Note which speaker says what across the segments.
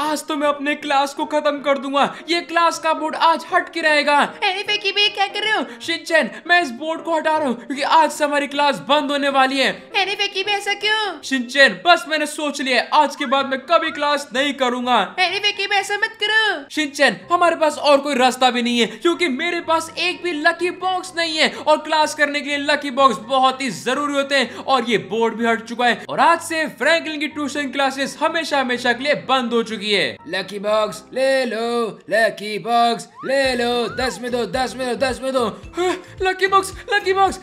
Speaker 1: आज तो मैं अपने क्लास को खत्म कर दूंगा ये क्लास का बोर्ड आज हट के रहेगा की भी क्या कर रहे हो शिनचैन मैं इस बोर्ड को हटा रहा हूँ क्योंकि आज से हमारी क्लास बंद होने वाली है की भी ऐसा क्यों शिनचैन बस मैंने सोच लिया आज के बाद मैं कभी क्लास नहीं करूंगा में ऐसा मत करो शिंचन हमारे पास और कोई रास्ता भी नहीं है क्योंकि मेरे पास एक भी लकी बॉक्स नहीं है और क्लास करने के लिए लकी बॉक्स बहुत ही जरूरी होते हैं और ये बोर्ड भी हट चुका है और आज से फ्रैंकलिन की ट्यूशन क्लासेस हमेशा हमेशा के लिए बंद हो चुकी है लकी बॉक्स ले लो लकी बॉक्स ले लो दस में दो दस में दो दस में दो लकी बॉक्स लकी बॉक्स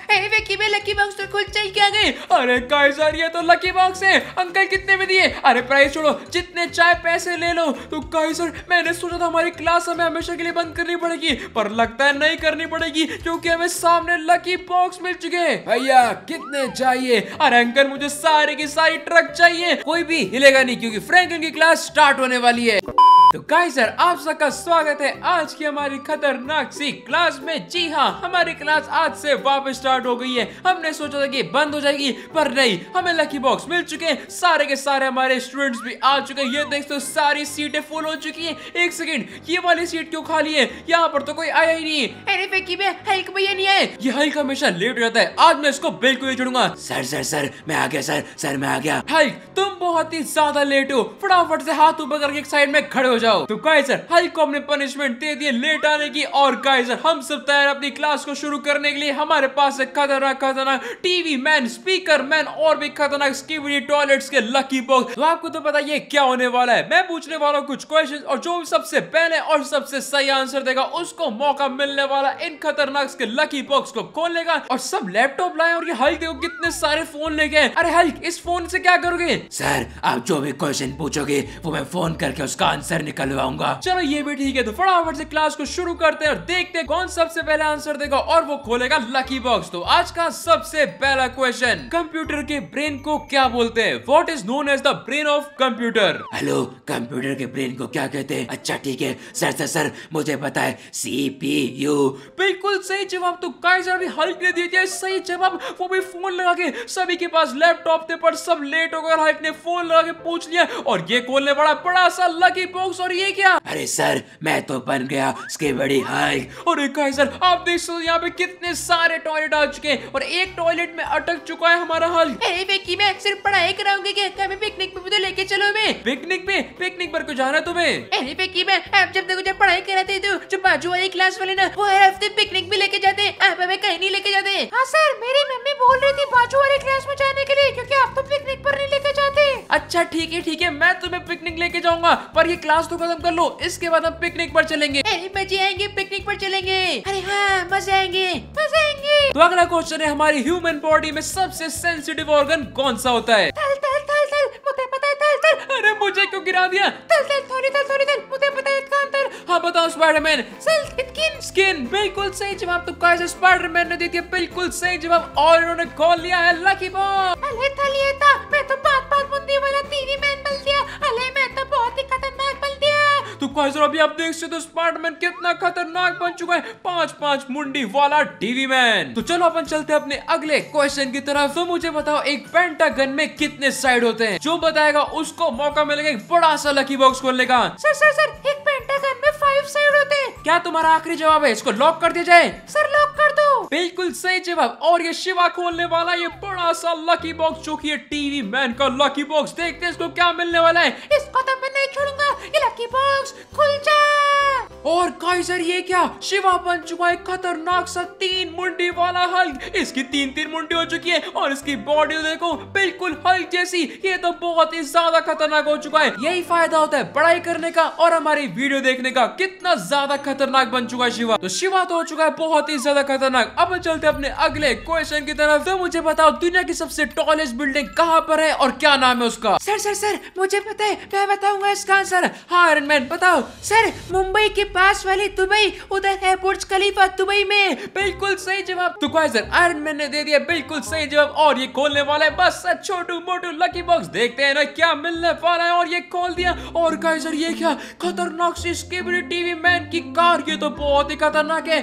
Speaker 1: में लकी बॉक्स तो खुद चल के आ गए अरे काइजर ये तो लकी बॉक्स है अंकल कितने में दिए अरे प्राइस छोड़ो जितने चाय पैसे ले लो तो भाई सर मैंने सोचा था हमारी क्लास हमें हमेशा के लिए बंद करनी पड़ेगी पर लगता है नहीं करनी पड़ेगी क्योंकि हमें सामने लकी बॉक्स मिल चुके हैं भैया कितने चाहिए अरे अंकल मुझे सारे की सारी ट्रक चाहिए कोई भी हिलेगा नहीं क्योंकि फ्रैंकलिन की क्लास स्टार्ट होने वाली है तो गाइस सर आप सबका स्वागत है आज की हमारी खतरनाक सी क्लास में जी हाँ हमारी क्लास आज से वापस स्टार्ट हो गई है हमने सोचा था कि बंद हो जाएगी पर नहीं हमें लकी बॉक्स मिल चुके हैं सारे के सारे हमारे स्टूडेंट्स भी आ चुके हैं ये देख तो सारी सीटें फुल हो चुकी हैं एक सेकंड ये वाली सीट क्यों खाली है यहाँ पर तो कोई आया ही नहीं अरे फेंकी में हल्क भैया नहीं आए ये हल्क हमेशा लेट हो जाता है आज मैं इसको बिल्कुल नहीं छोड़ूंगा सर सर सर मैं आ गया सर सर मैं आ गया हल्क तुम बहुत ही ज्यादा लेट हो फटाफट से हाथ ऊपर करके एक साइड में खड़े हो जाओ तो काइजर हाई को हमने पनिशमेंट दे दिए लेट आने की और काइजर हम सब तैयार अपनी क्लास को शुरू करने के लिए हमारे पास है खतरनाक खतरनाक टीवी मैन स्पीकर मैन और भी खतरनाक स्कीबरी टॉयलेट्स के लकी बॉक्स तो आपको तो पता ये क्या होने वाला है मैं पूछने वाला हूँ कुछ क्वेश्चन और जो सबसे पहले और सबसे सही आंसर देगा उसको मौका मिलने वाला इन खतरनाक के लकी बॉक्स को खोलने का और सब लैपटॉप लाए और ये हल्क देखो कितने सारे फोन लेके आए अरे हल्क इस फोन से क्या करोगे सर आप जो भी क्वेश्चन पूछोगे वो मैं फोन करके उसका आंसर निकलवाऊंगा चलो ये भी ठीक है तो फटाफट से क्लास को शुरू करते हैं और देखते हैं कौन सबसे पहले आंसर देगा और वो खोलेगा लकी बॉक्स तो आज का सबसे पहला क्वेश्चन कंप्यूटर के ब्रेन को क्या बोलते हैं what is known as the brain of computer hello computer के ब्रेन को क्या कहते हैं अच्छा ठीक है सर सर सर मुझे पता है सीपीयू बिल्कुल सही जवाब तो काइजर भी हल्क ने दे दिया सही जवाब वो भी फोन लगा के सभी के पास लैपटॉप थे पर सब लेट हो गए हल्क ने फोन लगा के पूछ लिया और ये कौन ने बड़ा बड़ा सा लकी बॉक्स और ये क्या अरे सर मैं तो बन गया इसके बड़ी हाई और एक सर आप देख सकते यहाँ पे कितने सारे टॉयलेट आ चुके हैं और एक टॉयलेट में अटक चुका है हमारा हल अरे मैं सिर्फ पढ़ाई कराऊंगी क्या कभी पिकनिक में तो लेके चलो मैं पिकनिक में पिकनिक पर को जाना तुम्हें अरे विक्की मैं आप जब देखो जब पढ़ाई कराते थे जो बाजू वाली क्लास वाले ना वो हर हफ्ते पिकनिक भी लेके जाते आप हमें कहीं नहीं लेके जाते हाँ सर मेरे अच्छा ठीक है ठीक है मैं तुम्हें पिकनिक लेके जाऊंगा पर ये क्लास तो खत्म कर लो इसके बाद हम पिकनिक पर चलेंगे बजे आएंगे पिकनिक पर चलेंगे अरे हाँ मजे आएंगे मजे आएंगे तो अगला क्वेश्चन है हमारी ह्यूमन बॉडी में सबसे सेंसिटिव ऑर्गन कौन सा होता है तल, तल, तल, तल, मुझे पता है तल, तल, अरे मुझे क्यों गिरा दिया तल, तल, थोड़ी, तल, थोड़ी, तल, मुझे पता है तल, हाँ बताओ स्पाइडरमैन स्किन स्किन बिल्कुल सही जवाब तो कैसे स्पाइडरमैन ने दे दिया बिल्कुल सही जवाब और इन्होंने कॉल लिया है लकी बॉल मैं तो गाइस अभी आप देख सकते हो स्पाइडरमैन कितना खतरनाक बन चुका है पांच पांच मुंडी वाला टीवी मैन तो चलो अपन चलते अपने अगले क्वेश्चन की तरफ तो मुझे बताओ एक पेंटागन में कितने साइड होते हैं जो बताएगा उसको मौका मिलेगा एक बड़ा सा लकी बॉक्स खोलने का सर सर सर एक पेंटागन में फाइव साइड होते हैं क्या तुम्हारा आखिरी जवाब है इसको लॉक कर दिया जाए सर लॉक कर दो बिल्कुल सही जवाब और ये शिवा खोलने वाला ये बड़ा सा लकी बॉक्स जो की टीवी मैन का लकी बॉक्स देखते इसको क्या मिलने वाला है इसको तो मैं नहीं छोड़ूंगा ये लकी बॉक्स खुल जाए और काइजर ये क्या शिवा बन चुका है खतरनाक सा तीन मुंडी वाला हल्क इसकी तीन तीन मुंडी हो चुकी है और इसकी बॉडी देखो बिल्कुल हल्क जैसी ये तो बहुत ही ज्यादा खतरनाक हो चुका है यही फायदा होता है पढ़ाई करने का और हमारी वीडियो देखने का कितना ज्यादा खतरनाक बन चुका है शिवा तो शिवा तो हो चुका है बहुत ही ज्यादा खतरनाक अब चलते अपने अगले क्वेश्चन की तरफ तो मुझे बताओ दुनिया की सबसे टॉलेस्ट बिल्डिंग कहाँ पर है और क्या नाम है उसका सर सर सर मुझे पता है मैं बताऊंगा इसका आंसर हाँ मैन बताओ सर मुंबई की पास वाले दुबई उधर है बुर्ज खलीफा दुबई में बिल्कुल सही जवाब तो क्वाइजर आयरन मैन ने दे दिया बिल्कुल सही जवाब और ये खोलने वाला है बस छोटू मोटू लकी बॉक्स देखते हैं ना क्या मिलने वाला है और ये खोल दिया और गाइजर ये क्या खतरनाक सी स्केबरी टीवी मैन की कार ये तो बहुत ही खतरनाक है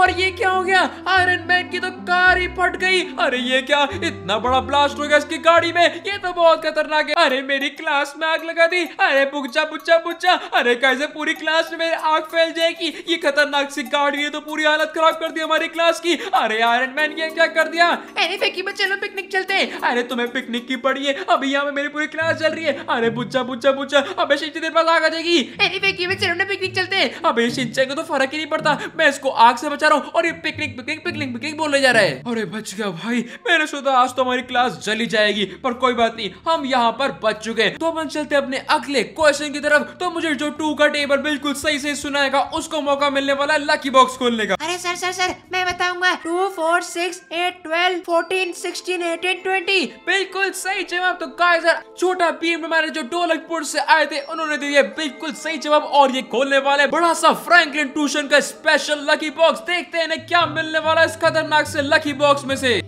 Speaker 1: और ये क्या हो गया आयरन मैन की तो कार ही फट गई अरे ये क्या इतना बड़ा ब्लास्ट हो गया इसकी गाड़ी में ये तो बहुत खतरनाक है अरे मेरी क्लास में आग लगा दी अरे पुच्छा पुच्छा पुच्छा अरे कैसे पूरी क्लास लास्ट में आग फैल जाएगी ये खतरनाक सिंह गाड़ी ने तो पूरी हालत खराब कर दी हमारी क्लास की अरे आयरन मैन ये क्या कर दिया चलो पिकनिक चलते हैं अरे तुम्हें पिकनिक की पड़ी है अभी यहाँ पे मेरी पूरी क्लास चल रही है अरे बुच्चा बुच्चा बुच्चा अबे शिंचे तेरे पास आग आ जाएगी एनी फेकी में चलो ना पिकनिक चलते हैं अबे शिंचे को तो फर्क ही नहीं पड़ता मैं इसको आग से बचा रहा हूँ और ये पिकनिक पिकनिक पिकनिक पिकनिक बोलने जा रहा है अरे बच गया भाई मैंने सोचा आज तो हमारी क्लास जली जाएगी पर कोई बात नहीं हम यहाँ पर बच चुके तो अपन चलते अपने अगले क्वेश्चन की तरफ तो मुझे जो टू का टेबल बिल्कुल सही सही सुनाएगा उसको मौका मिलने वाला है लकी बॉक्स खोलने का अरे सर सर सर मैं बताऊंगा two four six eight twelve fourteen sixteen eighteen twenty बिल्कुल सही जवाब तो गाइस छोटा छोटा भीम हमारे जो डोलकपुर से आए थे उन्होंने दिए बिल्कुल सही जवाब और ये खोलने वाले बड़ा सा फ्रेंकलिन ट्यूशन का स्पेशल लकी बॉक्स देखते हैं क्या मिलने वाला इस खतरनाक से लकी बॉक्स में से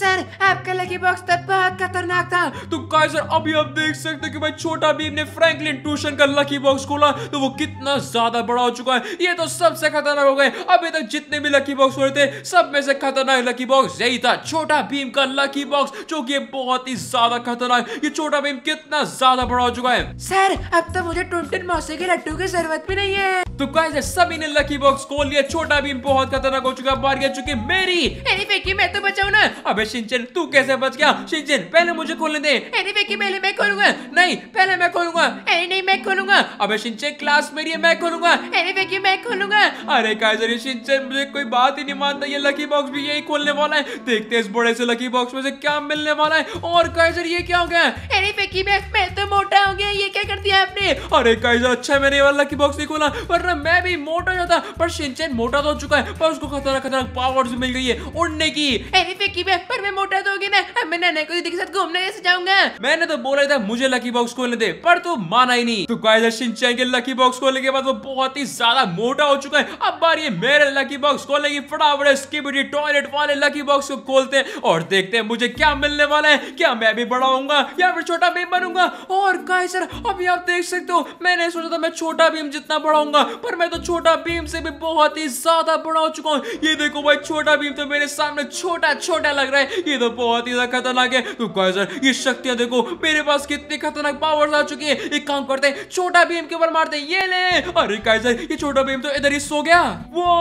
Speaker 1: सर आपका लकी बॉक्स तो बहुत खतरनाक था तो गाय सर अभी आप देख सकते हैं कि भाई छोटा भीम ने फ्रैंकलिन ट्यूशन का लकी बॉक्स खोला तो वो कितना ज्यादा बड़ा हो चुका है ये तो सबसे खतरनाक हो गए अभी तक जितने भी लकी बॉक्स हो थे सब में से खतरनाक लकी बॉक्स यही था छोटा भीम का लकी बॉक्स जो कि बहुत ही ज्यादा खतरनाक ये छोटा भीम कितना ज्यादा बड़ा हो चुका है सर अब तो मुझे टुनटुन मौसी के लड्डू की जरूरत भी नहीं है तो गाइस सभी ने लकी बॉक्स खोल लिया छोटा भी बहुत खतरनाक हो चुका मार गया चुकी मेरी अरे फेंकी मैं तो बचाऊ ना अबे शिंचन तू कैसे बच गया शिंचन पहले मुझे खोलने दे अरे फेंकी पहले मैं खोलूंगा नहीं पहले मैं खोलूंगा अरे नहीं मैं खोलूंगा अबे शिंचन क्लास मेरी है मैं खोलूंगा अरे फेंकी मैं खोलूंगा अरे गाइस अरे शिंचन मुझे कोई बात ही नहीं मानता ये लकी बॉक्स भी यही खोलने वाला है देखते हैं इस बड़े से लकी बॉक्स में से क्या मिलने वाला है और काइजर ये क्या हो गया अरे फेंकी मैं तो मोटा हो गया ये क्या कर दिया आपने अरे काइजर अच्छा मैंने वाला लकी बॉक्स नहीं खोला पर ना मैं भी मोटा जाता पर शिनचैन मोटा तो हो चुका है पर उसको खतरनाक खतरनाक पावर्स मिल गई है उड़ने की अरे फिक्की पर मैं मोटा तो हो ना मैं नन्हे को के साथ घूमने कैसे जाऊंगा मैंने तो बोला था मुझे लकी बॉक्स खोलने दे पर तू तो माना ही नहीं तो गाइस शिनचैन के लकी बॉक्स खोलने के बाद वो बहुत ही ज्यादा मोटा हो चुका है अब बारी है मेरे लकी बॉक्स खोलने की फटाफट स्किबिटी टॉयलेट वाले लकी बॉक्स को खोलते हैं और देखते हैं मुझे क्या मिलने वाला है क्या मैं भी बड़ा होऊंगा या फिर छोटा भीम बनूंगा और गाइस सर अभी आप देख सकते हो मैंने सोचा था मैं छोटा भीम जितना बड़ा होऊंगा पर मैं तो छोटा भीम से भी बहुत ही ज्यादा बड़ा हो चुका हूँ ये देखो भाई छोटा भीम तो मेरे सामने छोटा छोटा लग रहा है ये तो बहुत ही ज्यादा खतरनाक है तो सर ये शक्तियां देखो मेरे पास कितनी खतरनाक पावर्स आ चुकी है एक काम करते हैं छोटा भीम के ऊपर मारते ये ले अरे सर ये छोटा भीम तो इधर ही सो गया वो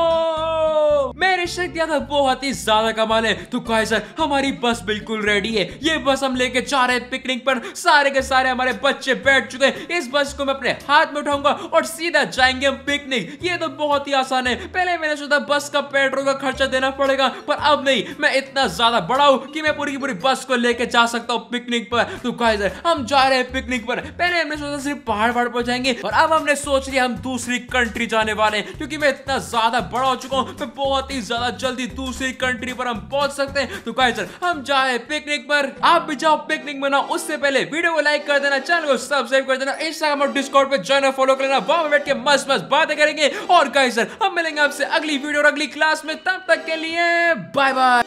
Speaker 1: मेरी शक्तियां तो बहुत ही ज्यादा कमाल है तो सर हमारी बस बिल्कुल रेडी है ये बस हम लेके जा रहे हैं पिकनिक पर सारे के सारे हमारे बच्चे बैठ चुके हैं इस बस को मैं अपने हाथ में उठाऊंगा और सीधा जाएंगे हम पिकनिक ये तो बहुत ही आसान है पहले मैंने सोचा बस का पेट्रोल का खर्चा देना पड़ेगा पर अब नहीं मैं इतना ज्यादा बड़ा हूँ कि मैं पूरी की पूरी बस को लेकर जा सकता हूँ पिकनिक पर तो कहा हम जा रहे हैं पिकनिक पर पहले हमने सोचा सिर्फ पहाड़ पहाड़ पर जाएंगे और अब हमने सोच लिया हम दूसरी कंट्री जाने वाले हैं क्योंकि मैं इतना ज्यादा बड़ा हो चुका हूँ तो बहुत ही ज्यादा जल्दी दूसरी कंट्री पर हम पहुंच सकते हैं तो कहा हम जा रहे हैं पिकनिक पर आप भी जाओ पिकनिक बनाओ उससे पहले वीडियो को लाइक कर देना चैनल को सब्सक्राइब कर देना इंस्टाग्राम और डिस्काउंट पर ज्वाइन फॉलो कर लेना वहां बैठ के मस्त मस्त बातें करेंगे और कहीं सर हम मिलेंगे आपसे अगली वीडियो और अगली क्लास में तब तक के लिए बाय बाय